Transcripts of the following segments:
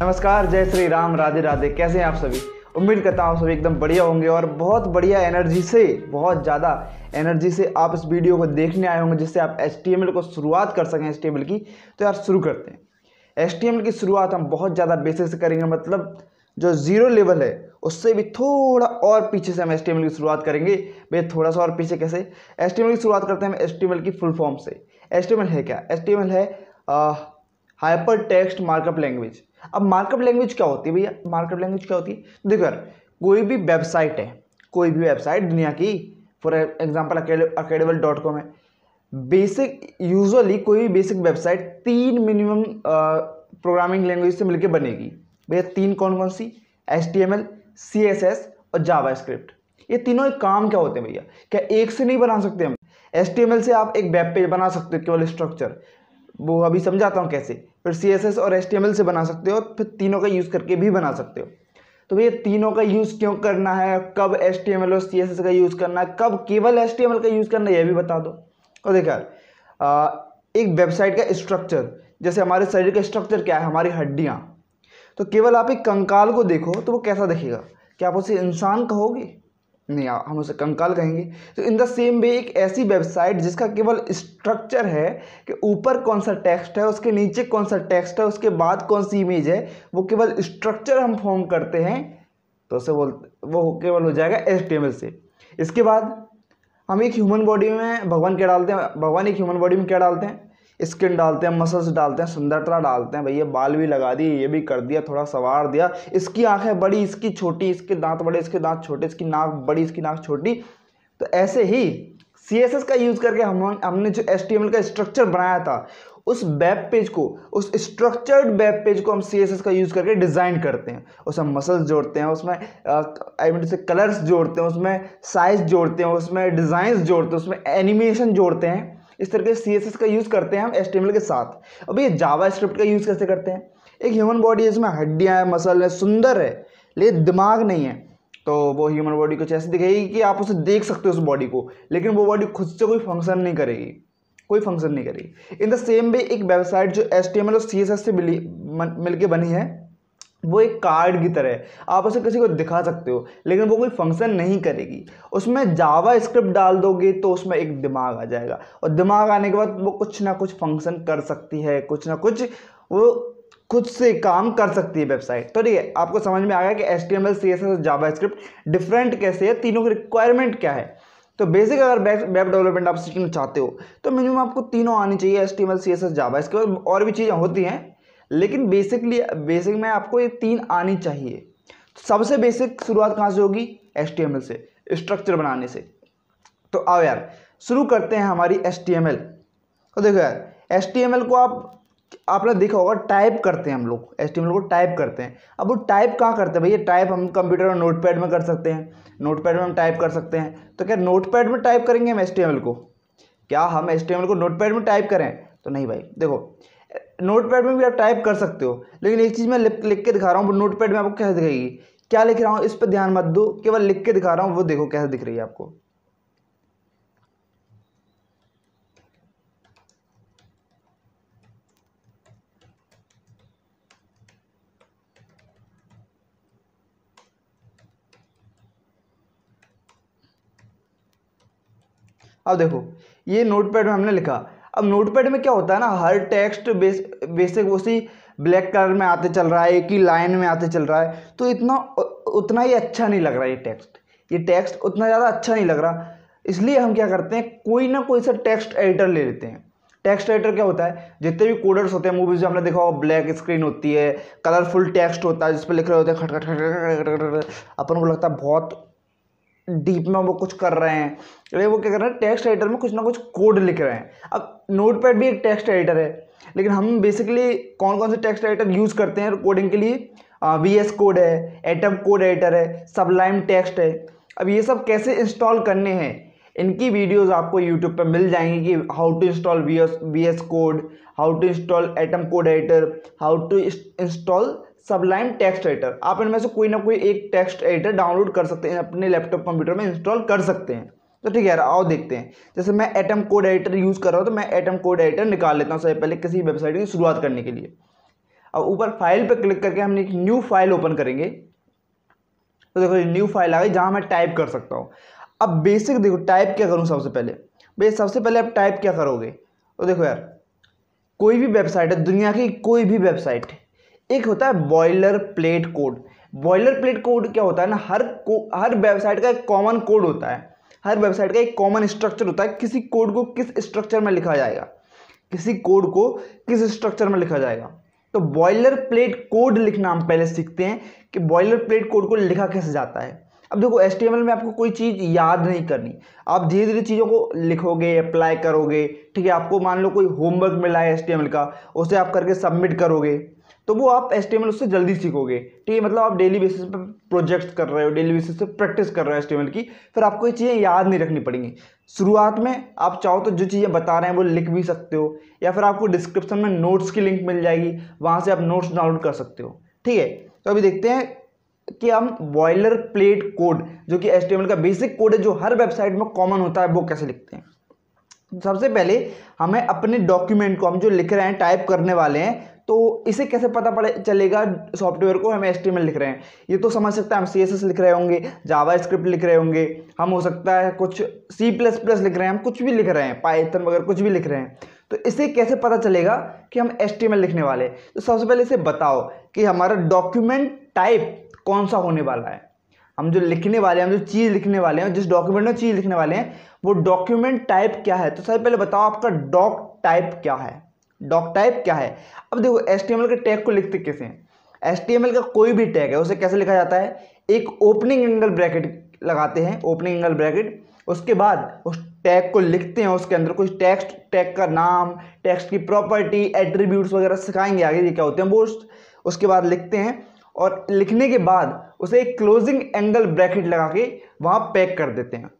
नमस्कार जय श्री राम राधे राधे कैसे हैं आप सभी उम्मीद करता हूँ आप सभी एकदम बढ़िया होंगे और बहुत बढ़िया एनर्जी से बहुत ज़्यादा एनर्जी से आप इस वीडियो को देखने आए होंगे जिससे आप एच को शुरुआत कर सकें एच की तो यार शुरू करते हैं एच की शुरुआत हम बहुत ज़्यादा बेसिक से करेंगे मतलब जो ज़ीरो लेवल है उससे भी थोड़ा और पीछे से हम एस की शुरुआत करेंगे भैया थोड़ा सा और पीछे कैसे एस की शुरुआत करते हैं हम एस की फुल फॉर्म से एस है क्या एस है हाइपर टेक्स्ट मार्कअप लैंग्वेज अब मार्कअप लैंग्वेज क्या होती है भैया मार्कअप लैंग्वेज क्या होती है देखो यार कोई भी वेबसाइट है कोई भी वेबसाइट दुनिया की फॉर एग्जाम्पल अकेडेबल डॉट कॉम है बेसिक यूजली कोई भी बेसिक वेबसाइट तीन मिनिमम प्रोग्रामिंग लैंग्वेज से मिलकर बनेगी भैया तीन कौन कौन सी S T M L C S S और जावा स्क्रिप्ट ये तीनों एक काम क्या होते हैं भैया क्या एक से नहीं बना सकते हम एस टी एम एल से आप एक वेब पेज बना सकते हो केवल स्ट्रक्चर वो अभी समझाता हूँ कैसे फिर सी और एल से बना सकते हो फिर तीनों का यूज़ करके भी बना सकते हो तो भैया तीनों का यूज़ क्यों करना है कब एल और सी का यूज़ करना है कब केवल एल का यूज़ करना है यह भी बता दो और देखा एक वेबसाइट का स्ट्रक्चर जैसे हमारे शरीर का स्ट्रक्चर क्या है हमारी हड्डियाँ तो केवल आप एक कंकाल को देखो तो वो कैसा दिखेगा क्या आप उसे इंसान कहोगे नहीं हम उसे कंकाल कहेंगे तो इन द सेम वे एक ऐसी वेबसाइट जिसका केवल स्ट्रक्चर है कि ऊपर कौन सा टेक्स्ट है उसके नीचे कौन सा टेक्स्ट है उसके बाद कौन सी इमेज है वो केवल स्ट्रक्चर हम फॉर्म करते हैं तो उसे बोल वो केवल हो जाएगा एल से इसके बाद हम एक ह्यूमन बॉडी में भगवान क्या डालते हैं भगवान एक ह्यूमन बॉडी में क्या डालते हैं स्किन डालते हैं मसल्स डालते हैं सुंदरता डालते हैं भैया बाल भी लगा दिए ये भी कर दिया थोड़ा सवार दिया इसकी आंखें बड़ी इसकी छोटी इसके दांत बड़े इसके दांत छोटे इसकी नाक बड़ी इसकी नाक छोटी तो ऐसे ही सी का यूज़ करके हम हमने जो एस का स्ट्रक्चर बनाया था उस वेब पेज को उस स्ट्रक्चर्ड वेब पेज को हम सी का यूज़ करके डिज़ाइन करते हैं उसमें मसल्स जोड़ते हैं उसमें आई मीन से कलर्स जोड़ते हैं उसमें साइज जोड़ते हैं उसमें डिज़ाइंस जोड़ते हैं उसमें एनिमेशन जोड़ते हैं इस तरीके से सी का यूज़ करते हैं हम एल के साथ अब ये जावा स्क्रिप्ट का यूज़ कैसे करते हैं एक ह्यूमन बॉडी है जिसमें हड्डियाँ हैं मसल है सुंदर है लेकिन दिमाग नहीं है तो वो ह्यूमन बॉडी कुछ ऐसी दिखेगी कि आप उसे देख सकते हो उस बॉडी को लेकिन वो बॉडी खुद से कोई फंक्शन नहीं करेगी कोई फंक्शन नहीं करेगी इन द सेम वे एक वेबसाइट जो एस और सी से मिली मिलके बनी है वो एक कार्ड की तरह है आप उसे किसी को दिखा सकते हो लेकिन वो कोई फंक्शन नहीं करेगी उसमें जावा स्क्रिप्ट डाल दोगे तो उसमें एक दिमाग आ जाएगा और दिमाग आने के बाद वो कुछ ना कुछ फंक्शन कर सकती है कुछ ना कुछ वो खुद से काम कर सकती है वेबसाइट तो ठीक है आपको समझ में आ गया कि S T M L C S S और जावा स्क्रिप्ट डिफरेंट कैसे है तीनों की रिक्वायरमेंट क्या है तो बेसिक अगर वेब डेवलपमेंट आप सीखना चाहते हो तो मिनिमम आपको तीनों आनी चाहिए S T M L C S S Java इसके बाद और भी चीज़ें होती हैं लेकिन बेसिकली बेसिक में आपको ये तीन आनी चाहिए सबसे बेसिक शुरुआत कहाँ से होगी एस से स्ट्रक्चर बनाने से तो आओ यार शुरू करते हैं हमारी एस तो देखो यार एस को आप आपने देखा होगा टाइप करते हैं हम लोग एस को टाइप करते हैं अब वो टाइप कहाँ करते हैं भैया टाइप हम कंप्यूटर और नोटपैड में कर सकते हैं नोटपैड में हम टाइप कर सकते हैं तो क्या नोटपैड में टाइप करेंगे हम एस को क्या हम एस को नोटपैड में टाइप करें तो नहीं भाई देखो नोटपैड में भी आप टाइप कर सकते हो लेकिन एक चीज़ मैं लिख के दिखा रहा हूँ नोटपैड में आपको कैसे दिखेगी क्या लिख रहा हूँ इस पर ध्यान मत दो केवल लिख के दिखा रहा हूँ वो देखो कैसे दिख रही है आपको अब देखो ये नोटपैड में हमने लिखा अब नोटपैड में क्या होता है ना हर टेक्स्ट बेस बेसिक उसी ब्लैक कलर में आते चल रहा है एक ही लाइन में आते चल रहा है तो इतना उतना ही अच्छा नहीं लग रहा ये टेक्स्ट ये टेक्स्ट उतना ज़्यादा अच्छा नहीं लग रहा इसलिए हम क्या करते हैं कोई ना कोई सा टेक्स्ट एडिटर ले लेते हैं टेक्स्ट एडिटर क्या होता है जितने भी कोडर्स होते हैं मूवीज़ में हमने देखा होगा ब्लैक स्क्रीन होती है कलरफुल टेक्स्ट होता है जिस पर लिख रहे होते हैं खट खट खट खट खट अपन को लगता है बहुत डीप में वो कुछ कर रहे हैं अरे वो क्या कर रहे हैं टेक्स्ट एडिटर में कुछ ना कुछ कोड लिख रहे हैं अब नोट पैड भी एक टेक्स्ट एडिटर है लेकिन हम बेसिकली कौन कौन से टेक्स्ट एडिटर यूज़ करते हैं कोडिंग के लिए वी एस कोड है एटम कोड एडिटर है सबलाइम टेक्स्ट है अब ये सब कैसे इंस्टॉल करने हैं इनकी वीडियोस आपको यूट्यूब पर मिल जाएंगी कि how to install V S V S code how to install Atom code editor how to install Sublime text editor आप इनमें से कोई ना कोई एक टेक्स्ट एडिटर डाउनलोड कर सकते हैं अपने लैपटॉप कंप्यूटर में इंस्टॉल कर सकते हैं तो ठीक है यार आओ देखते हैं जैसे मैं एटम कोड एडिटर यूज़ कर रहा हूँ तो मैं एटम कोड एडिटर निकाल लेता हूँ सबसे पहले किसी वेबसाइट की शुरुआत करने के लिए अब ऊपर फाइल पर क्लिक करके हम एक न्यू फाइल ओपन करेंगे तो देखो न्यू फाइल आ गई जहाँ मैं टाइप कर सकता हूँ अब बेसिक देखो टाइप क्या करूँ सबसे पहले भाई सबसे पहले आप टाइप क्या करोगे तो देखो यार कोई भी वेबसाइट है दुनिया की कोई भी वेबसाइट एक होता है boilerplate code boilerplate code क्या होता है ना हर को हर वेबसाइट का एक कॉमन कोड होता है हर वेबसाइट का एक कॉमन स्ट्रक्चर होता है किसी कोड को किस स्ट्रक्चर में लिखा जाएगा किसी कोड को किस स्ट्रक्चर में लिखा जाएगा तो बॉयलर प्लेट कोड लिखना हम पहले सीखते हैं कि बॉयलर प्लेट कोड को लिखा कैसे जाता है अब देखो एस में आपको कोई चीज़ याद नहीं करनी आप धीरे धीरे चीज़ों को लिखोगे अप्लाई करोगे ठीक है आपको मान लो कोई होमवर्क मिला है एस का उसे आप करके सबमिट करोगे तो वो आप एस उससे जल्दी सीखोगे ठीक है मतलब आप डेली बेसिस पर प्रोजेक्ट कर रहे हो डेली बेसिस पे प्रैक्टिस कर रहे हो एस की फिर आपको ये चीज़ें याद नहीं रखनी पड़ेंगी शुरुआत में आप चाहो तो जो चीज़ें बता रहे हैं वो लिख भी सकते हो या फिर आपको डिस्क्रिप्शन में नोट्स की लिंक मिल जाएगी वहाँ से आप नोट्स डाउनलोड कर सकते हो ठीक है तो अभी देखते हैं कि हम बॉयलर प्लेट कोड जो कि एस का बेसिक कोड है जो हर वेबसाइट में कॉमन होता है वो कैसे लिखते हैं सबसे पहले हमें अपने डॉक्यूमेंट को हम जो लिख रहे हैं टाइप करने वाले हैं तो इसे कैसे पता पड़े चलेगा सॉफ्टवेयर को हम एच लिख रहे हैं ये तो समझ सकता है हम सी लिख रहे होंगे जावा स्क्रिप्ट लिख रहे होंगे हम हो सकता है कुछ सी प्लस प्लस लिख रहे हैं हम कुछ भी लिख रहे हैं पाइथन वगैरह कुछ भी लिख रहे हैं तो इसे कैसे पता चलेगा कि हम एच लिखने वाले तो सबसे पहले इसे बताओ कि हमारा डॉक्यूमेंट टाइप कौन सा होने वाला है हम जो लिखने वाले हैं हम जो चीज़ लिखने वाले हैं जिस डॉक्यूमेंट में चीज़ लिखने वाले हैं वो डॉक्यूमेंट टाइप क्या है तो सबसे पहले बताओ आपका डॉक टाइप क्या है डॉक टाइप क्या है अब देखो एस के टैग को लिखते कैसे हैं एस का कोई भी टैग है उसे कैसे लिखा जाता है एक ओपनिंग एंगल ब्रैकेट लगाते हैं ओपनिंग एंगल ब्रैकेट उसके बाद उस टैग को लिखते हैं उसके अंदर कुछ टेक्स्ट टैग का नाम टेक्स्ट की प्रॉपर्टी एट्रीब्यूट्स वगैरह सिखाएंगे आगे ये क्या होते हैं वो उसके बाद लिखते हैं और लिखने के बाद उसे एक क्लोजिंग एंगल ब्रैकेट लगा के वहाँ पैक कर देते हैं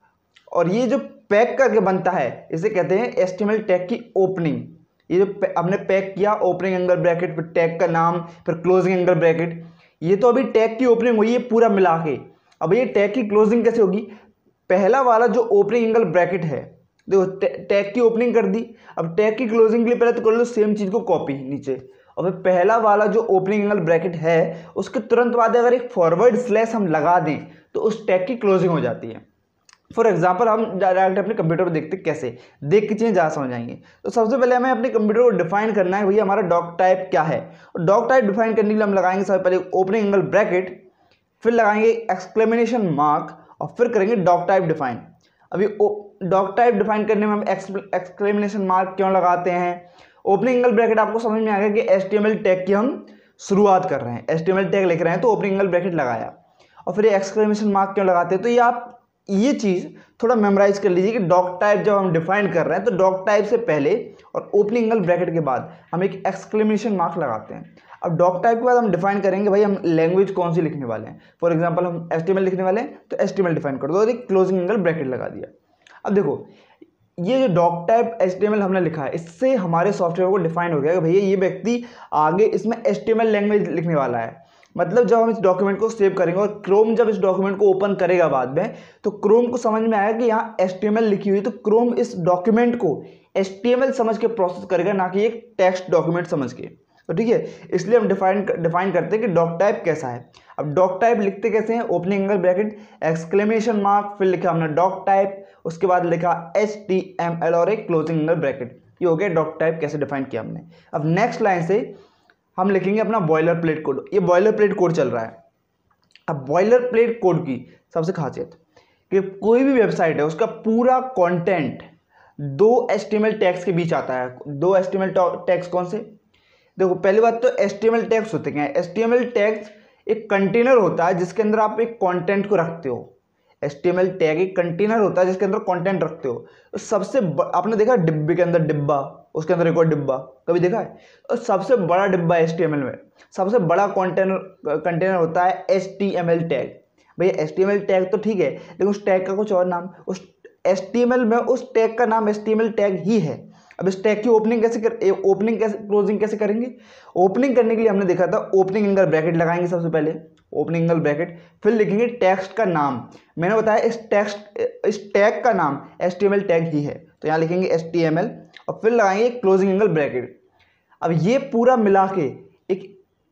और ये जो पैक करके बनता है इसे कहते हैं एस्टिमेल टैग की ओपनिंग ये जो हमने पैक किया ओपनिंग एंगल ब्रैकेट फिर टैग का नाम फिर क्लोजिंग एंगल ब्रैकेट ये तो अभी टैग की ओपनिंग हुई है पूरा मिला के अब ये टैग की क्लोजिंग कैसे होगी पहला वाला जो ओपनिंग एंगल ब्रैकेट है देखो टैग की ओपनिंग कर दी अब टैग की क्लोजिंग के लिए पहले तो कर लो सेम चीज़ को कॉपी नीचे और फिर पहला वाला जो ओपनिंग एंगल ब्रैकेट है उसके तुरंत बाद अगर एक फॉरवर्ड स्लैश हम लगा दें तो उस टैग की क्लोजिंग हो जाती है फॉर एग्जाम्पल हम डायरेक्ट अपने कंप्यूटर को देखते कैसे देख के चीज़ें ज़्यादा समझ जाएंगे तो सबसे पहले हमें अपने कंप्यूटर को डिफाइन करना है भैया हमारा डॉक टाइप क्या है और डॉक टाइप डिफाइन करने के लिए हम लगाएंगे सबसे पहले ओपनिंग एंगल ब्रैकेट फिर लगाएंगे एक्सक्लेमिनेशन मार्क और फिर करेंगे डॉक टाइप डिफाइन अभी डॉक टाइप डिफाइन करने में हम एक्सक्लेमिनेशन मार्क क्यों लगाते हैं ओपनिंग एंगल ब्रैकेट आपको समझ में आ गया कि एस टैग की हम शुरुआत कर रहे हैं एस टैग लिख रहे हैं तो ओपनिंग एंगल ब्रैकेट लगाया और फिर ये एक्सक्लेमेशन मार्क क्यों लगाते हैं तो ये आप ये चीज़ थोड़ा मेमोराइज कर लीजिए कि डॉक टाइप जब हम डिफाइन कर रहे हैं तो डॉक टाइप से पहले और ओपनिंग एंगल ब्रैकेट के बाद हम एक एक्सक्लेमेशन मार्क लगाते हैं अब डॉक टाइप के बाद हम डिफाइन करेंगे भाई हम लैंग्वेज कौन सी लिखने वाले हैं फॉर एग्जाम्पल हम एस लिखने वाले हैं तो एस डिफाइन कर दो और एक क्लोजिंग एंगल ब्रैकेट लगा दिया अब देखो ये जो डॉक टाइप एस हमने लिखा है इससे हमारे सॉफ्टवेयर को डिफाइन हो गया कि भैया ये व्यक्ति आगे इसमें एस लैंग्वेज लिखने वाला है मतलब जब हम इस डॉक्यूमेंट को सेव करेंगे और क्रोम जब इस डॉक्यूमेंट को ओपन करेगा बाद में तो क्रोम को समझ में आया कि यहाँ एस लिखी हुई तो क्रोम इस डॉक्यूमेंट को एस समझ के प्रोसेस करेगा ना कि एक टेक्स्ट डॉक्यूमेंट समझ के तो ठीक है इसलिए हम डिफाइन डिफाइन करते हैं कि डॉक टाइप कैसा है अब डॉक टाइप लिखते कैसे हैं opening angle bracket exclamation mark फिर लिखा हमने डॉक टाइप उसके बाद लिखा एच टी एम एल और एक क्लोजिंग एंगल ब्रैकेट ये हो गया डॉक टाइप कैसे डिफाइन किया हमने अब नेक्स्ट लाइन से हम लिखेंगे अपना बॉयलर प्लेट कोड ये बॉयलर प्लेट कोड चल रहा है अब बॉयलर प्लेट कोड की सबसे खासियत कि कोई भी वेबसाइट है उसका पूरा कंटेंट दो एस्टिमेल टैक्स के बीच आता है दो एस्टिमेल टैक्स कौन से देखो पहली बात तो एस्टिमेल टैक्स होते हैं एस्टिमेल टैक्स एक कंटेनर होता है जिसके अंदर आप एक कंटेंट को रखते हो एल टैग एक कंटेनर होता है जिसके अंदर कंटेंट रखते हो तो सबसे आपने देखा डिब्बे के अंदर डिब्बा उसके अंदर एक और डिब्बा कभी देखा है और सबसे बड़ा डिब्बा एस में सबसे बड़ा कंटेनर कंटेनर होता है एस टैग भैया एस टैग तो ठीक है लेकिन उस टैग का कुछ और नाम उस एस में उस टैग का नाम एस टैग ही है अब इस टैग की ओपनिंग कैसे कर ओपनिंग कैसे क्लोजिंग कैसे करेंगे ओपनिंग करने के लिए हमने देखा था ओपनिंग एंगल ब्रैकेट लगाएंगे सबसे पहले ओपनिंग एंगल ब्रैकेट फिर लिखेंगे टेक्स्ट का नाम मैंने बताया इस टेक्स्ट इस टैग का नाम एस टैग ही है तो यहाँ लिखेंगे एस और फिर लगाएंगे क्लोजिंग एंगल ब्रैकेट अब ये पूरा मिला के एक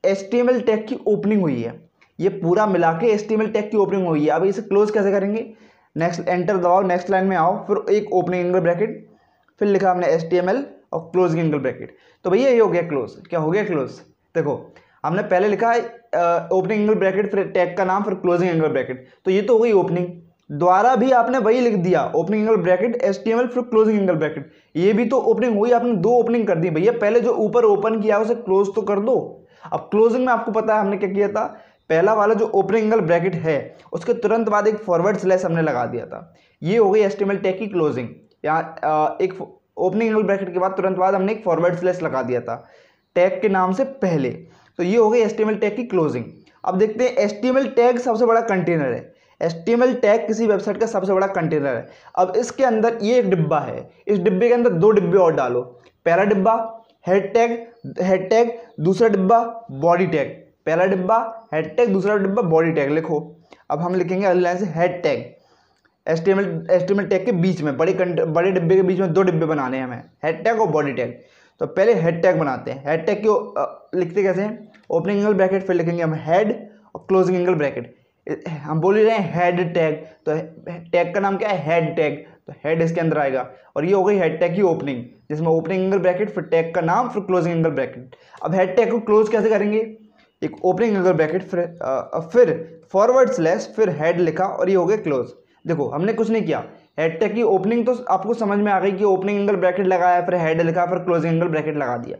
एस टैग की ओपनिंग हुई है ये पूरा मिला के एस टैग की ओपनिंग हुई है अब इसे क्लोज कैसे करेंगे नेक्स्ट एंटर दबाओ नेक्स्ट लाइन में आओ फिर एक ओपनिंग एंगल ब्रैकेट फिर लिखा हमने एस और क्लोजिंग एंगल ब्रैकेट तो भैया ये हो गया क्लोज क्या हो गया क्लोज देखो हमने पहले लिखा है ओपनिंग एंगल ब्रैकेट फिर टैग का नाम फिर क्लोजिंग एंगल ब्रैकेट तो ये तो हो गई ओपनिंग द्वारा भी आपने वही लिख दिया ओपनिंग एंगल ब्रैकेट एस फिर क्लोजिंग एंगल ब्रैकेट ये भी तो ओपनिंग हुई आपने दो ओपनिंग कर दी भैया पहले जो ऊपर ओपन किया उसे क्लोज तो कर दो अब क्लोजिंग में आपको पता है हमने क्या किया था पहला वाला जो ओपनिंग एंगल ब्रैकेट है उसके तुरंत बाद एक फॉरवर्ड स्लैश हमने लगा दिया था ये हो गई एस टैग की क्लोजिंग यहाँ एक ओपनिंग एंगल ब्रैकेट के बाद तुरंत बाद हमने एक फॉरवर्ड स्लैश लगा दिया था टैग के नाम से पहले तो ये हो गई एस टैग की क्लोजिंग अब देखते हैं एस टैग सबसे बड़ा कंटेनर है S T M L tag किसी वेबसाइट का सबसे बड़ा कंटेनर है अब इसके अंदर ये एक डिब्बा है इस डिब्बे के अंदर दो डिब्बे और डालो पहला डिब्बा हेड टैग हेड टैग दूसरा डिब्बा बॉडी टैग पहला डिब्बा हेड टैग दूसरा डिब्बा बॉडी टैग लिखो अब हम लिखेंगे अगली लाइन से head tag S T M L S T M L tag के बीच में बड़े बड़े डिब्बे के बीच में दो डिब्बे बनाने हैं हमें हेड टैग और बॉडी टैग तो पहले हेड टैग बनाते हैं हेड टैग के लिखते कैसे हैं ओपनिंग एंगल ब्रैकेट फिर लिखेंगे हम हेड और क्लोजिंग एंगल ब्रैकेट हम बोल ही रहे हैं हेड टैग तो टैग का नाम क्या है हेड टैग तो हेड इसके अंदर आएगा और ये हो गई हेड टैग की ओपनिंग जिसमें ओपनिंग एंगल ब्रैकेट फिर टैग का नाम फिर क्लोजिंग एंगल ब्रैकेट अब हेड टैग को क्लोज कैसे करेंगे एक ओपनिंग एंगल ब्रैकेट फिर आ, फिर फॉरवर्ड स्लैश फिर हेड लिखा और ये हो गया क्लोज देखो हमने कुछ नहीं किया हेड टैग की ओपनिंग तो आपको समझ में आ गई कि ओपनिंग एंगल ब्रैकेट लगाया फिर हेड लिखा फिर क्लोजिंग एंगल ब्रैकेट लगा दिया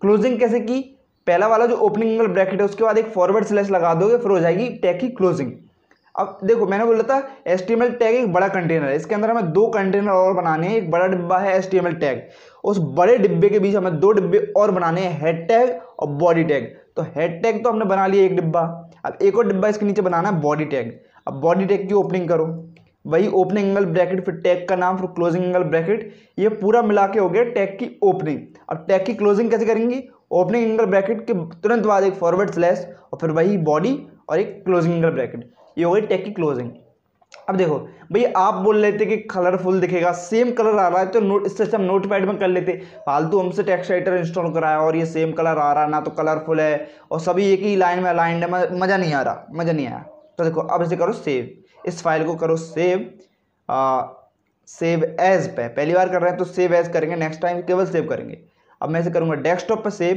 क्लोजिंग कैसे की पहला वाला जो ओपनिंग एंगल ब्रैकेट है उसके बाद एक फॉरवर्ड स्लैश लगा दोगे फिर हो जाएगी टैग की क्लोजिंग अब देखो मैंने बोला था एस टैग एक बड़ा कंटेनर है इसके अंदर हमें दो कंटेनर और बनाने हैं एक बड़ा डिब्बा है एस टैग उस बड़े डिब्बे के बीच हमें दो डिब्बे और बनाने हैं हेड टैग और बॉडी टैग तो हेड टैग तो हमने बना लिया एक डिब्बा अब एक और डिब्बा इसके नीचे बनाना है बॉडी टैग अब बॉडी टैग की ओपनिंग करो वही ओपनिंग एंगल ब्रैकेट फिर टैग का नाम फिर क्लोजिंग एंगल ब्रैकेट ये पूरा मिला के हो गया टैग की ओपनिंग अब टैग की क्लोजिंग कैसे करेंगी ओपनिंग इंगल ब्रैकेट के तुरंत बाद एक फॉरवर्ड स्लैश और फिर वही बॉडी और एक क्लोजिंग एंगल ब्रैकेट ये हो गई टेक की क्लोजिंग अब देखो भैया आप बोल रहे थे कि कलरफुल दिखेगा सेम कलर आ रहा है तो नोट इससे हम नोट पैड में कर लेते फालतू हमसे टेक्स्ट राइटर इंस्टॉल कराया और ये सेम कलर आ रहा ना तो कलरफुल है और सभी एक ही लाइन में अलाइंड है मज़ा नहीं आ रहा मज़ा नहीं आया तो देखो अब इसे करो सेव इस फाइल को करो सेव आ, सेव एज पे पहली बार कर रहे हैं तो सेव एज करेंगे नेक्स्ट टाइम केवल सेव करेंगे अब मैं इसे करूँगा डेस्कटॉप पर सेव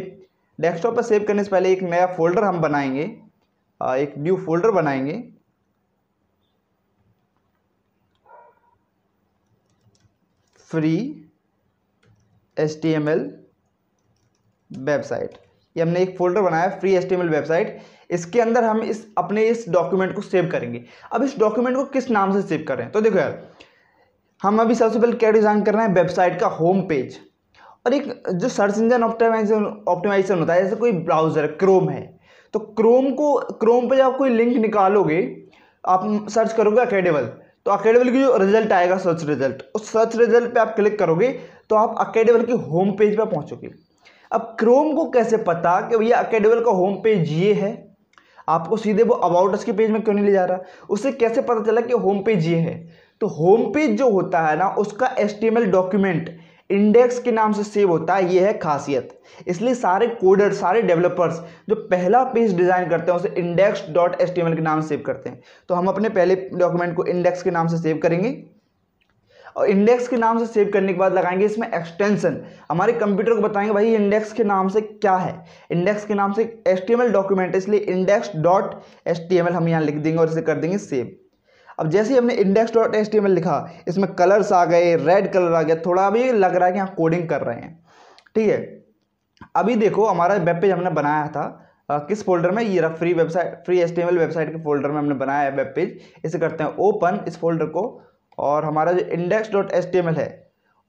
डेस्कटॉप पर सेव करने से पहले एक नया फोल्डर हम बनाएंगे एक न्यू फोल्डर बनाएंगे free S T M L website ये हमने एक फोल्डर बनाया free S T M L website इसके अंदर हम इस अपने इस डॉक्यूमेंट को सेव करेंगे अब इस डॉक्यूमेंट को किस नाम से सेव करें तो देखो यार हम अभी सबसे पहले क्या डिज़ाइन कर रहे हैं वेबसाइट का होम पेज और एक जो सर्च इंजन ऑप्टिमाइजेशन ऑप्टिमाइजेशन होता है जैसे कोई ब्राउज़र क्रोम है तो क्रोम को क्रोम पे जब आप कोई लिंक निकालोगे आप सर्च करोगे अकेडेबल तो अकेडेबल की जो रिजल्ट आएगा सर्च रिजल्ट उस सर्च रिजल्ट पे आप क्लिक करोगे तो आप अकेडेबल की होम पेज पर पहुँचोगे अब क्रोम को कैसे पता कि भैया अकेडेबल का होम पेज ये है आपको सीधे वो अबाउट अस के पेज में क्यों नहीं ले जा रहा उससे कैसे पता चला कि होम पेज ये है तो होम पेज जो होता है ना उसका एस डॉक्यूमेंट इंडेक्स के नाम से सेव होता है ये है खासियत इसलिए सारे कोडर सारे डेवलपर्स जो पहला पेज डिज़ाइन करते हैं उसे इंडेक्स डॉट एस के नाम से सेव करते हैं तो हम अपने पहले डॉक्यूमेंट को इंडेक्स के नाम से सेव करेंगे और इंडेक्स के नाम से सेव करने के बाद लगाएंगे इसमें एक्सटेंशन हमारे कंप्यूटर को बताएंगे भाई इंडेक्स के नाम से क्या है इंडेक्स के नाम से एस डॉक्यूमेंट इसलिए इंडेक्स डॉट एस हम यहाँ लिख देंगे और इसे कर देंगे सेव अब जैसे ही हमने इंडेक्स डॉट एल लिखा इसमें कलर्स आ गए रेड कलर आ गया थोड़ा अभी लग रहा है कि हम कोडिंग कर रहे हैं ठीक है अभी देखो हमारा वेब पेज हमने बनाया था आ, किस फोल्डर में ये रहा free website free L website के फोल्डर में हमने बनाया है वेब पेज इसे करते हैं ओपन इस फोल्डर को और हमारा जो इंडेक्स डॉट एल है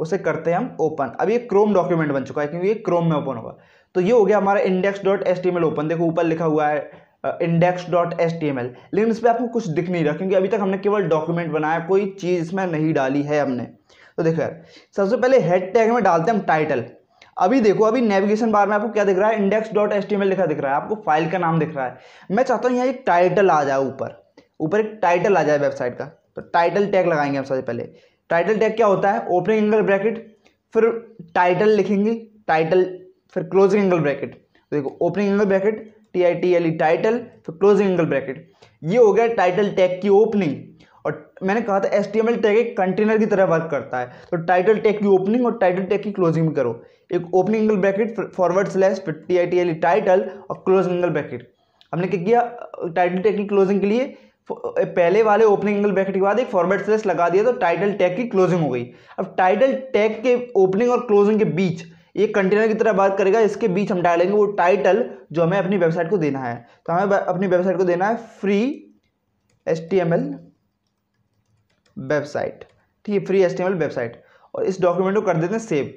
उसे करते हैं हम ओपन अब ये क्रोम डॉक्यूमेंट बन चुका है क्योंकि ये क्रोम में ओपन होगा तो ये हो गया हमारा इंडेक्स डॉट एच ओपन देखो ऊपर लिखा हुआ है index dot S T M L लेकिन इस पर आपको कुछ दिख नहीं रहा क्योंकि अभी तक हमने केवल डॉक्यूमेंट बनाया कोई चीज़ इसमें नहीं डाली है हमने तो देखो यार सबसे पहले हेड टैग में डालते हैं हम टाइटल अभी देखो अभी नेविगेशन बार में आपको क्या दिख रहा है index dot S T M L लिखा दिख रहा है आपको फाइल का नाम दिख रहा है मैं चाहता हूँ यहाँ एक टाइटल आ जाए ऊपर ऊपर एक टाइटल आ जाए वेबसाइट का तो टाइटल टैग लगाएंगे हम सबसे पहले टाइटल टैग क्या होता है ओपनिंग एंगल ब्रैकेट फिर टाइटल लिखेंगे टाइटल फिर क्लोजिंग एंगल ब्रैकेट देखो opening angle bracket T I T L E title फिर क्लोजिंग एंगल ब्रैकेट ये हो गया टाइटल टैग की ओपनिंग और मैंने कहा था S T M L tag एक कंटेनर की तरह वर्क करता है तो टाइटल टैग की ओपनिंग और टाइटल टैग की क्लोजिंग करो एक opening angle bracket forward slash फिर T I T L title और क्लोजिंग एंगल ब्रैकेट हमने क्या किया टाइटल टैग की क्लोजिंग के लिए पहले वाले ओपनिंग एंगल ब्रैकेट के बाद एक फॉरवर्ड स्लैश लगा दिया तो टाइटल टैग की क्लोजिंग हो गई अब टाइटल टैग के ओपनिंग और क्लोजिंग के बीच एक कंटेनर की तरह बात करेगा इसके बीच हम डालेंगे वो टाइटल जो हमें अपनी वेबसाइट को देना है तो हमें अपनी वेबसाइट को देना है फ्री एस वेबसाइट ठीक है फ्री एस वेबसाइट और इस डॉक्यूमेंट को कर देते हैं सेव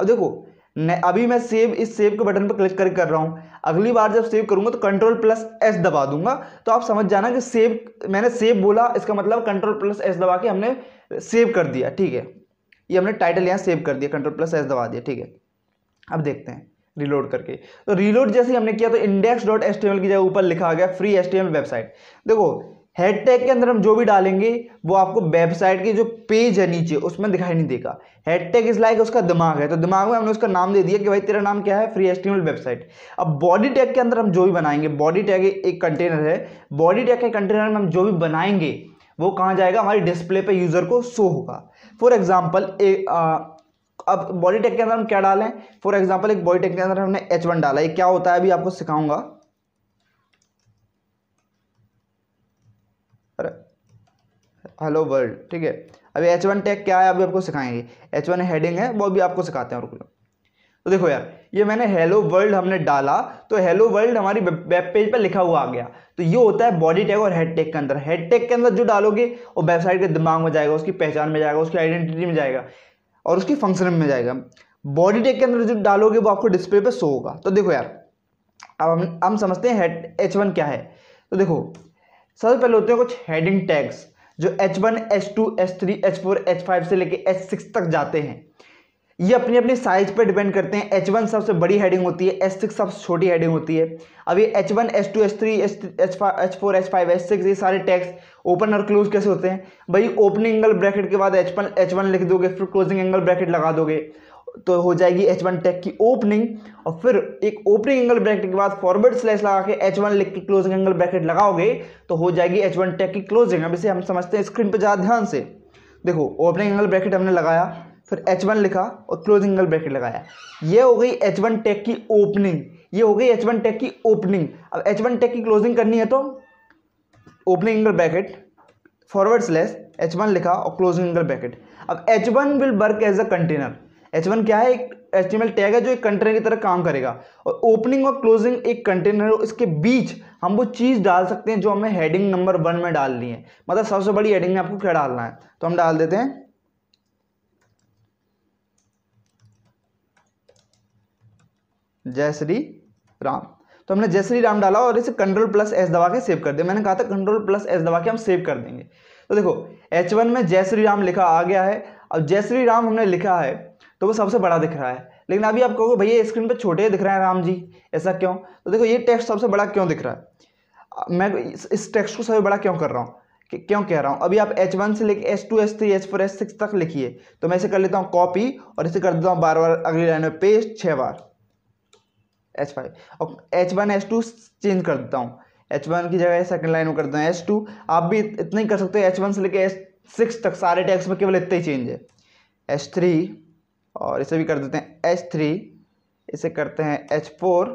अब देखो अभी मैं सेव इस सेव के बटन पर क्लिक करके कर रहा हूँ अगली बार जब सेव करूँगा तो कंट्रोल प्लस एस दबा दूंगा तो आप समझ जाना कि सेव मैंने सेव बोला इसका मतलब कंट्रोल प्लस एस दबा के हमने सेव कर दिया ठीक है ये हमने टाइटल यहाँ सेव कर दिया कंट्रोल प्लस एस दबा दिया ठीक है अब देखते हैं रिलोड करके तो रिलोड जैसे हमने किया तो इंडेक्स डॉट एस की जगह ऊपर लिखा गया फ्री एस वेबसाइट देखो हेड टैग के अंदर हम जो भी डालेंगे वो आपको वेबसाइट की जो पेज है नीचे उसमें दिखाई नहीं देगा हेड टैग इज लाइक उसका दिमाग है तो दिमाग में हमने उसका नाम दे दिया कि भाई तेरा नाम क्या है फ्री एस वेबसाइट अब बॉडी टैग के अंदर हम जो भी बनाएंगे बॉडी टैग एक कंटेनर है बॉडी टैग के कंटेनर में हम जो भी बनाएंगे वो कहाँ जाएगा हमारी डिस्प्ले पे यूज़र को शो होगा फॉर एग्जाम्पल uh, अब बॉडी टेक के अंदर हम क्या डालें फॉर एग्जाम्पल एक बॉडी टेक के अंदर हमने एच वन डाला ये क्या होता है अभी आपको सिखाऊंगा हेलो वर्ल्ड ठीक है अभी एच वन टैग क्या है अभी आपको सिखाएंगे एच वन हेडिंग है वो भी आपको सिखाते हैं और तो देखो यार ये मैंने हेलो वर्ल्ड हमने डाला तो हेलो वर्ल्ड हमारी वेब पेज पर लिखा हुआ आ गया तो ये होता है बॉडी टैग और हेड टैग के अंदर हेड टैग के अंदर जो डालोगे वो वेबसाइट के दिमाग में जाएगा उसकी पहचान में जाएगा उसकी आइडेंटिटी में जाएगा और उसकी फंक्शन में जाएगा बॉडी टैग के अंदर जो डालोगे वो आपको डिस्प्ले पर शो होगा तो देखो यार अब हम हम समझते हैं हेड एच वन क्या है तो देखो सबसे पहले होते हैं कुछ हेडिंग टैग्स जो H one H two H three H four H five से लेके एच सिक्स तक जाते हैं ये अपनी अपनी साइज पर डिपेंड करते हैं एच वन सबसे बड़ी हेडिंग होती है एच सिक्स सबसे छोटी हेडिंग होती है अब ये H one H two H three H H four H five H six ये सारे टैक्स ओपन और क्लोज कैसे होते हैं भाई ओपनिंग एंगल ब्रैकेट के बाद एच वन एच वन लिख दोगे फिर क्लोजिंग एंगल ब्रैकेट लगा दोगे तो हो जाएगी एच वन टैग की ओपनिंग और फिर एक ओपनिंग एंगल ब्रैकेट के बाद फॉरवर्ड स्लैश लगा के एच वन लिख के क्लोजिंग एंगल ब्रैकेट लगाओगे तो हो जाएगी एच वन टैग की क्लोजिंग अब इसे हम समझते हैं स्क्रीन पर ज़्यादा ध्यान से देखो ओपनिंग एंगल ब्रैकेट हमने लगाया फिर एच वन लिखा और क्लोजिंग एंगल ब्रैकेट लगाया ये हो गई एच वन टेक की ओपनिंग ये हो गई एच वन टेक की ओपनिंग अब एच वन टेक की क्लोजिंग करनी है तो opening angle bracket forward slash H one लिखा और क्लोजिंग एंगल ब्रैकेट अब H one will work as a container H one क्या है एक एच टैग है जो एक कंटेनर की तरह काम करेगा और ओपनिंग और क्लोजिंग एक कंटेनर हो इसके बीच हम वो चीज़ डाल सकते हैं जो हमें हेडिंग नंबर वन में डालनी है मतलब सबसे बड़ी हेडिंग में आपको क्या डालना है तो हम डाल देते हैं जय श्री राम तो हमने जय श्री राम डाला और इसे कंट्रोल प्लस एस दबा के सेव कर दिया मैंने कहा था कंट्रोल प्लस एस दबा के हम सेव कर देंगे तो देखो एच वन में जय श्री राम लिखा आ गया है अब जय श्री राम हमने लिखा है तो वो सबसे बड़ा दिख रहा है लेकिन अभी आप कहोगे भैया स्क्रीन पे छोटे दिख रहे हैं राम जी ऐसा क्यों तो देखो ये टेक्स्ट सबसे बड़ा क्यों दिख रहा है मैं इस टेक्स्ट को सबसे बड़ा क्यों कर रहा हूँ क्यों कह रहा हूँ अभी आप एच वन से लेके H two H three H four H six तक लिखिए तो मैं इसे कर लेता हूँ कॉपी और इसे कर देता हूँ बार बार अगली लाइन में पेस्ट छः बार एच फाइव और H one H two change कर देता हूँ एच वन की जगह सेकंड लाइन में कर देता हूँ एच टू आप भी इतना ही कर सकते हो एच वन से लेकर एच सिक्स तक सारे टैक्स में केवल इतना ही चेंज है एच थ्री और इसे भी कर देते हैं एच थ्री इसे करते हैं एच फोर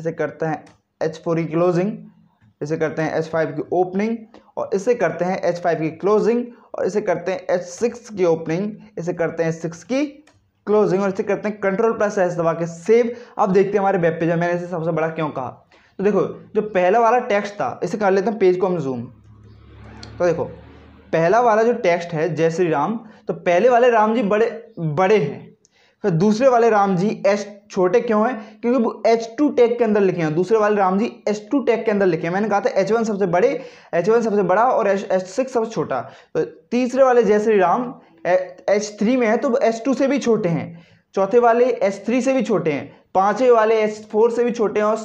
इसे करते हैं एच फोर की क्लोजिंग इसे करते हैं एच फाइव की ओपनिंग और इसे करते हैं एच फाइव की क्लोजिंग और इसे करते हैं एच सिक्स की ओपनिंग इसे करते हैं सिक्स की क्लोजिंग और इसे करते हैं कंट्रोल प्लस एस दबा के सेव अब देखते हैं हमारे वेब पेज मैंने इसे सबसे बड़ा क्यों कहा तो देखो जो पहला वाला टेक्स्ट था इसे कर लेते हैं पेज को हम जूम तो देखो पहला वाला जो टेक्स्ट है जय श्री राम तो पहले वाले राम जी बड़े बड़े हैं फिर तो दूसरे वाले राम जी एस छोटे क्यों हैं क्योंकि वो एच टू टैग के अंदर लिखे हैं दूसरे वाले Ram ji H two tag के अंदर लिखे हैं मैंने कहा था एच वन सबसे बड़े एच वन सबसे बड़ा और एच सिक्स सबसे छोटा तो तीसरे वाले जय श्री राम एच थ्री में है तो एच टू से भी छोटे हैं चौथे वाले एच थ्री से भी छोटे हैं पांचवे वाले एच फोर से भी छोटे हैं और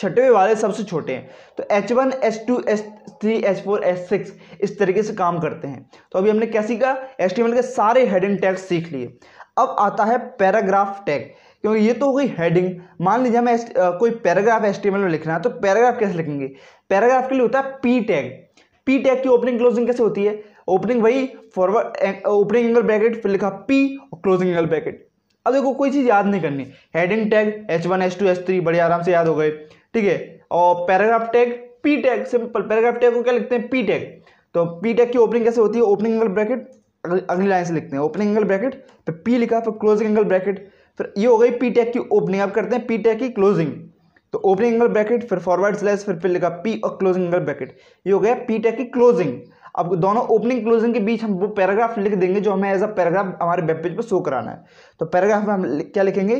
छठवें वाले सबसे छोटे हैं तो H one H two H three H four H six इस तरीके से काम करते हैं तो अभी हमने क्या सीखा एच के सारे हेडिंग टैग सीख लिए अब आता है पैराग्राफ टैग क्योंकि ये तो हो गई हेडिंग मान लीजिए हमें कोई पैराग्राफ एस में लिखना है तो पैराग्राफ कैसे लिखेंगे पैराग्राफ के लिए होता है पी टैग पी टैग की ओपनिंग क्लोजिंग कैसे होती है ओपनिंग वही फॉरवर्ड ओपनिंग एंगल ब्रैकेट फिर लिखा पी और क्लोजिंग एंगल ब्रैकेट अब देखो कोई चीज़ याद नहीं करनी heading tag H one H two H three बड़े आराम से याद हो गए ठीक है और paragraph tag P tag simple paragraph tag को क्या लिखते हैं पी टैग तो पी टैग की ओपनिंग कैसे होती है ओपनिंग एंगल ब्रैकेट अगली लाइन से लिखते हैं ओपनिंग एंगल ब्रैकेट फिर पी लिखा फिर क्लोजिंग एंगल ब्रैकेट फिर ये हो गई पी टैग की ओपनिंग आप करते हैं पी टैग की क्लोजिंग तो ओपनिंग एंगल ब्रैकेट फिर फॉरवर्ड स्लैश फिर फिर लिखा पी और क्लोजिंग एंगल ब्रैकेट ये हो गया पी टैग की क्लोजिंग अब दोनों ओपनिंग क्लोजिंग के बीच हम वो पैराग्राफ लिख देंगे जो हमें एज अ पैराग्राफ हमारे वेब पेज पर शो कराना है तो पैराग्राफ में हम क्या लिखेंगे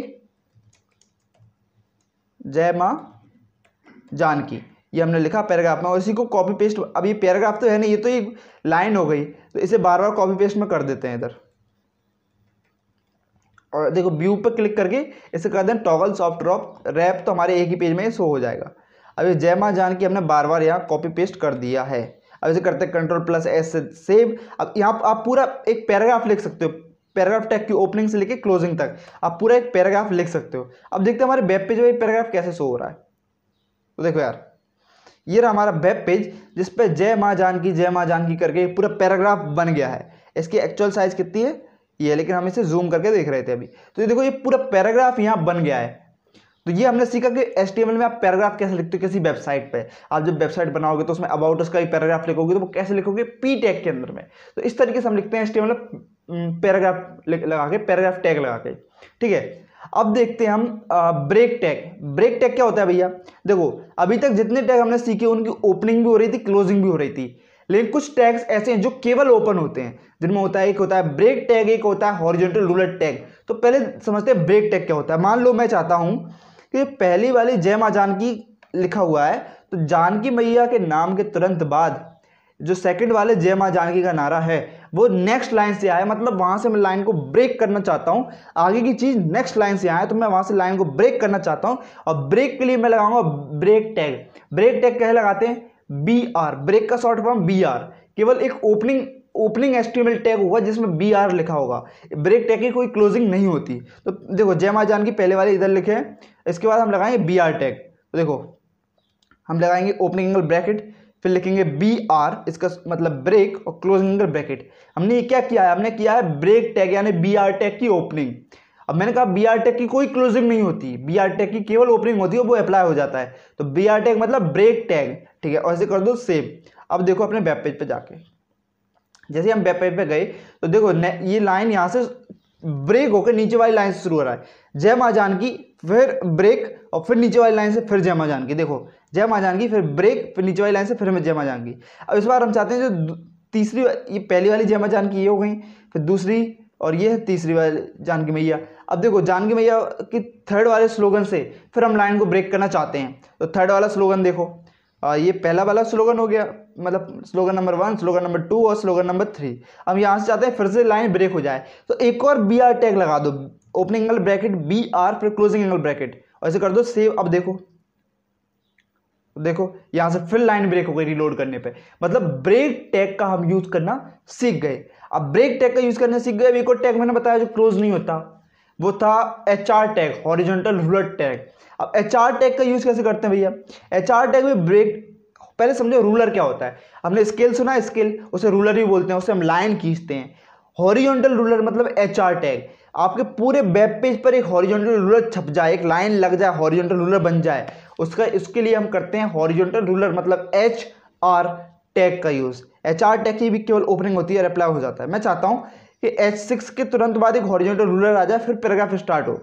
जय माँ जानकी ये हमने लिखा पैराग्राफ में और इसी को कॉपी पेस्ट अब ये पैराग्राफ तो है ना ये तो एक लाइन हो गई तो इसे बार बार कॉपी पेस्ट में कर देते हैं इधर और देखो व्यू पर क्लिक करके इसे कर दें टॉगल सॉफ्ट ड्रॉप रैप तो हमारे एक ही पेज में शो हो जाएगा अब ये जय माँ जानकी हमने बार बार यहाँ कॉपी पेस्ट कर दिया है अब इसे करते हैं कंट्रोल प्लस एस से सेव अब यहाँ आप पूरा एक पैराग्राफ लिख सकते हो पैराग्राफ टैग की ओपनिंग से लेके क्लोजिंग तक आप पूरा एक पैराग्राफ लिख सकते हो अब देखते हमारे वेब पेज में पैराग्राफ कैसे शो हो रहा है तो देखो यार ये रहा हमारा वेब पेज जिस पे जय माँ जानकी जय माँ जानकी करके पूरा पैराग्राफ बन गया है इसकी एक्चुअल साइज़ कितनी है ये लेकिन हम इसे जूम करके देख रहे थे अभी तो ये देखो ये पूरा पैराग्राफ यहाँ बन गया है तो ये हमने सीखा कि एस में आप पैराग्राफ कैसे लिखते हो किसी वेबसाइट पे आप जब वेबसाइट बनाओगे तो उसमें अबाउट उसका एक पैराग्राफ लिखोगे तो वो कैसे लिखोगे पी टैग के अंदर में तो इस तरीके से हम लिखते हैं एस पैराग्राफ लगा के पैराग्राफ टैग लगा के ठीक है अब देखते हैं हम ब्रेक टैग ब्रेक टैग क्या होता है भैया देखो अभी तक जितने टैग हमने सीखे उनकी ओपनिंग भी हो रही थी क्लोजिंग भी हो रही थी लेकिन कुछ टैग्स ऐसे हैं जो केवल ओपन होते हैं जिनमें होता है एक होता है ब्रेक टैग एक होता है हॉरिजेंटल रूलर टैग तो पहले समझते हैं ब्रेक टैग क्या होता है मान लो मैं चाहता हूं कि पहली वाली जय माँ जानकी लिखा हुआ है तो जानकी मैया के नाम के तुरंत बाद जो सेकंड वाले जय माँ जानकी का नारा है वो नेक्स्ट लाइन से आया मतलब वहाँ से मैं लाइन को ब्रेक करना चाहता हूँ आगे की चीज़ नेक्स्ट लाइन से आया तो मैं वहाँ से लाइन को ब्रेक करना चाहता हूँ और ब्रेक के लिए मैं लगाऊंगा ब्रेक टैग ब्रेक टैग कह लगाते हैं बी आर ब्रेक का शॉर्ट फॉर्म बी आर केवल एक ओपनिंग ओपनिंग एस्टिमेट टैग होगा जिसमें बी आर लिखा होगा ब्रेक टैग की कोई क्लोजिंग नहीं होती तो देखो जयमा जान की पहले वाले इधर लिखे हैं इसके बाद हम लगाएंगे बी आर टैग तो देखो हम लगाएंगे ओपनिंग एंगल ब्रैकेट फिर लिखेंगे बी आर इसका मतलब ब्रेक और क्लोजिंग एंगल ब्रैकेट हमने ये क्या किया है हमने किया है ब्रेक टैग यानी बी आर टैग की ओपनिंग अब मैंने कहा बी आर टैग की कोई क्लोजिंग नहीं होती बी आर टैग की केवल ओपनिंग होती है वो अप्लाई हो जाता है तो बी आर टैग मतलब ब्रेक टैग ठीक है और ऐसे कर दो सेव अब देखो अपने वेब पेज पर जाके जैसे हम बेपे पे गए तो देखो ये लाइन यहाँ से ब्रेक होकर नीचे वाली लाइन से शुरू हो रहा है जय माँ जानकी फिर ब्रेक और फिर नीचे वाली लाइन से फिर जय माँ जानकी देखो जय माँ जानकी फिर ब्रेक फिर नीचे वाली लाइन से फिर जय माँ जानकी अब इस बार हम चाहते हैं जो तीसरी ये पहली वाली जय माँ जानकी ये हो गई फिर दूसरी और ये है तीसरी वाली जानकी मैया अब देखो जानकी मैया की थर्ड वाले स्लोगन से फिर हम लाइन को ब्रेक करना चाहते हैं तो थर्ड वाला स्लोगन देखो ये पहला वाला स्लोगन हो गया मतलब slogan number one slogan number two और स्लोगन नंबर थ्री अब यहाँ से चाहते हैं फिर से लाइन ब्रेक हो जाए तो एक और बी आर टैग लगा दो opening angle bracket B R फिर क्लोजिंग एंगल ब्रैकेट ऐसे कर दो सेव अब देखो देखो यहाँ से फिर लाइन ब्रेक हो गई रिलोड करने पे मतलब ब्रेक टैग का हम यूज करना सीख गए अब ब्रेक टैग का यूज करना सीख गए एक और टैग मैंने बताया जो क्लोज नहीं होता वो था H R tag horizontal ruler tag अब एच आर टैग का यूज़ कैसे करते हैं भैया एच आर टैग में ब्रेक पहले समझो रूलर क्या होता है हमने स्केल सुना है स्केल उसे रूलर भी बोलते हैं उसे हम लाइन खींचते हैं हॉरिजॉन्टल रूलर मतलब एच आर टैग आपके पूरे वेब पेज पर एक हॉरिजॉन्टल रूलर छप जाए एक लाइन लग जाए हॉरिजॉन्टल रूलर बन जाए उसका इसके लिए हम करते हैं हॉरिजॉन्टल रूलर मतलब एच आर टैग का यूज़ एच आर टैग की भी केवल ओपनिंग होती है रिप्लाई हो जाता है मैं चाहता हूँ कि एच सिक्स के तुरंत बाद एक हॉरिजॉन्टल रूलर आ जाए फिर पैराग्राफ स्टार्ट हो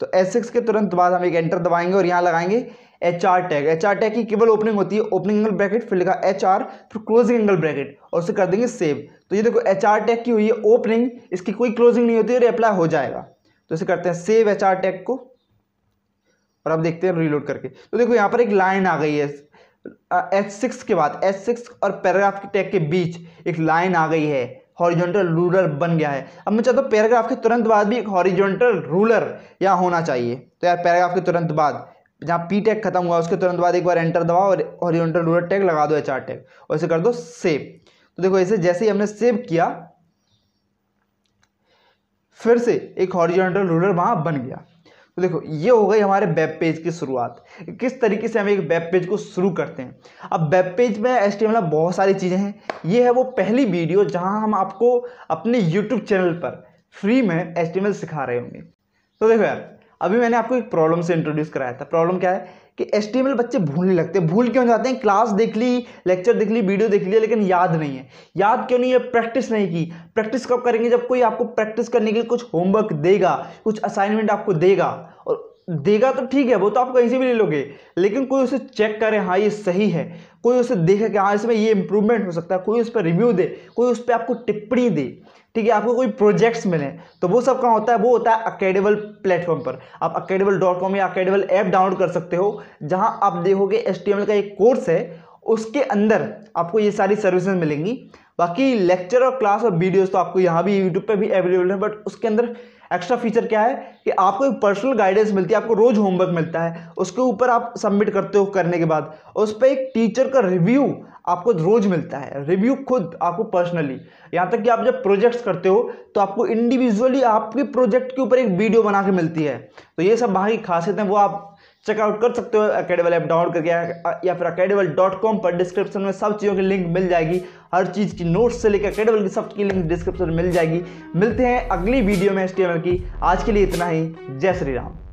तो एस के तुरंत बाद हम एक एंटर दबाएंगे और यहाँ लगाएंगे H R tag H R tag की केवल ओपनिंग होती है ओपनिंग एंगल ब्रैकेट फिर लिखा एच आर फिर क्लोजिंग एंगल ब्रैकेट और उसे कर देंगे सेव तो ये देखो एच आर टैग की हुई है ओपनिंग इसकी कोई क्लोजिंग नहीं होती और अप्लाई हो जाएगा तो इसे करते हैं सेव एच आर टैग को और अब देखते हैं रीलोड करके तो देखो यहाँ पर एक लाइन आ गई है एच सिक्स के बाद एच सिक्स और पैराग्राफ टैग के बीच एक लाइन आ गई है हॉरिजॉन्टल रूलर बन गया है अब मैं चाहता हूँ पैराग्राफ के तुरंत बाद भी एक हॉरिजॉन्टल रूलर यहाँ होना चाहिए तो यार पैराग्राफ के तुरंत बाद जहाँ पी टैग खत्म हुआ उसके तुरंत बाद एक बार एंटर दबाओ और हॉरिजॉन्टल रूलर टैग लगा दो चार टैग और इसे कर दो सेव तो देखो ऐसे जैसे ही हमने सेव किया फिर से एक हॉरिजॉन्टल रूलर वहाँ बन गया तो देखो ये हो गई हमारे वेब पेज की शुरुआत किस तरीके से हम एक वेब पेज को शुरू करते हैं अब वेब पेज में एस बहुत सारी चीज़ें हैं ये है वो पहली वीडियो जहां हम आपको अपने यूट्यूब चैनल पर फ्री में एस सिखा रहे होंगे तो देखो यार अभी मैंने आपको एक प्रॉब्लम से इंट्रोड्यूस कराया था प्रॉब्लम क्या है कि एस बच्चे भूलने लगते हैं भूल क्यों जाते हैं क्लास देख ली लेक्चर देख ली वीडियो देख लिया लेकिन याद नहीं है याद क्यों नहीं है प्रैक्टिस नहीं की प्रैक्टिस कब करेंगे जब कोई आपको प्रैक्टिस करने के लिए कुछ होमवर्क देगा कुछ असाइनमेंट आपको देगा और देगा तो ठीक है वो तो आप कहीं से भी ले लोगे लेकिन कोई उसे चेक करे हाँ ये सही है कोई उसे देखे कि हाँ इसमें ये इंप्रूवमेंट हो सकता है कोई उस पर रिव्यू दे कोई उस पर आपको टिप्पणी दे ठीक है आपको कोई प्रोजेक्ट्स मिले तो वो सब कहाँ होता है वो होता है अकेडेबल प्लेटफॉर्म पर आप अकेडेबल डॉट कॉम या अकेडेबल ऐप डाउनलोड कर सकते हो जहाँ आप देखोगे एस का एक कोर्स है उसके अंदर आपको ये सारी सर्विसेज मिलेंगी बाकी लेक्चर और क्लास और वीडियोज तो आपको यहाँ भी यूट्यूब पर भी अवेलेबल है बट उसके अंदर एक्स्ट्रा फीचर क्या है कि आपको एक पर्सनल गाइडेंस मिलती है आपको रोज़ होमवर्क मिलता है उसके ऊपर आप सबमिट करते हो करने के बाद उस पर एक टीचर का रिव्यू आपको रोज़ मिलता है रिव्यू खुद आपको पर्सनली यहाँ तक कि आप जब प्रोजेक्ट्स करते हो तो आपको इंडिविजुअली आपके प्रोजेक्ट के ऊपर एक वीडियो बना के मिलती है तो ये सब वहाँ की खासियत है वो आप चेकआउट कर सकते हो अकेडेबल ऐप डाउनलोड करके या फिर अकेडेबल डॉट कॉम पर डिस्क्रिप्शन में सब चीज़ों की लिंक मिल जाएगी हर चीज़ की नोट्स से लेकर अकेडेबल की सब की लिंक डिस्क्रिप्शन में मिल जाएगी मिलते हैं अगली वीडियो में एस की आज के लिए इतना ही जय श्री राम